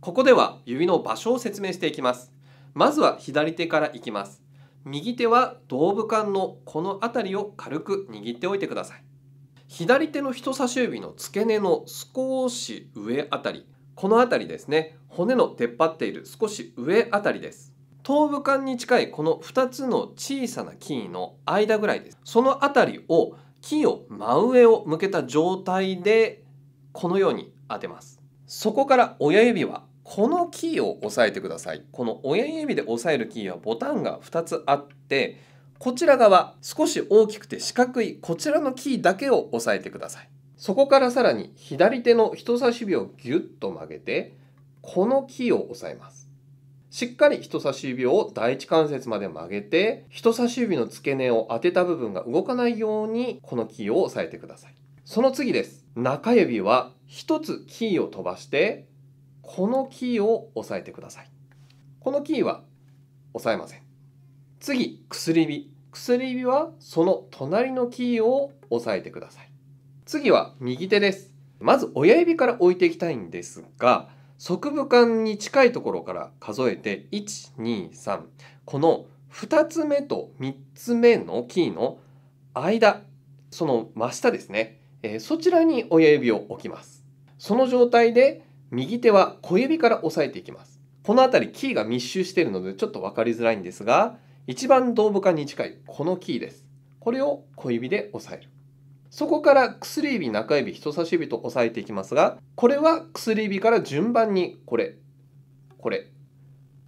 ここでは指の場所を説明していきます。まずは左手からいきます。右手は胴部管のこの辺りを軽く握っておいてください。左手の人差し指の付け根の少し上あたり、この辺りですね、骨の出っ張っている少し上あたりです。頭部管に近いこの2つの小さなキーの間ぐらいです。その辺りをキーを真上を向けた状態でこのように当てます。そこから親指はこのキーを押さえてくださいこの親指で押さえるキーはボタンが2つあってこちら側少し大きくて四角いこちらのキーだけを押さえてくださいそこからさらに左手の人差し指をギュッと曲げてこのキーを押さえますしっかり人差し指を第一関節まで曲げて人差し指の付け根を当てた部分が動かないようにこのキーを押さえてくださいその次です中指は1つキーを飛ばしてこのキーを押さえてください。このキーは押さえません。次、薬指。薬指はその隣のキーを押さえてください。次は右手です。まず親指から置いていきたいんですが、側部間に近いところから数えて1、2、3。この2つ目と3つ目のキーの間、その真下ですね。えー、そちらに親指を置きます。その状態で右手は小指から押さえていきますこの辺りキーが密集しているのでちょっと分かりづらいんですが一番胴部管に近いこのキーですこれを小指で押さえるそこから薬指中指人差し指と押さえていきますがこれは薬指から順番にこれこれ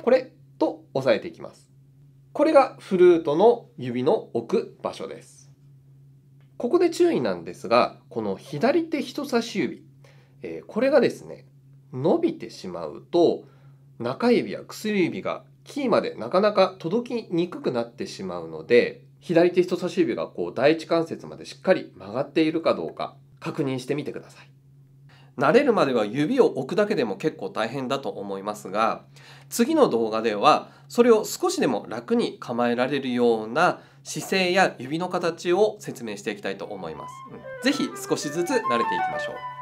これと押さえていきますこれがフルートの指の置く場所ですここで注意なんですがこの左手人差し指、えー、これがですね伸びてしまうと中指や薬指がキーまでなかなか届きにくくなってしまうので左手人差し指がこう第一関節までしっかり曲がっているかどうか確認してみてください慣れるまでは指を置くだけでも結構大変だと思いますが次の動画ではそれを少しでも楽に構えられるような姿勢や指の形を説明していきたいと思います。是非少しずつ慣れていきましょう。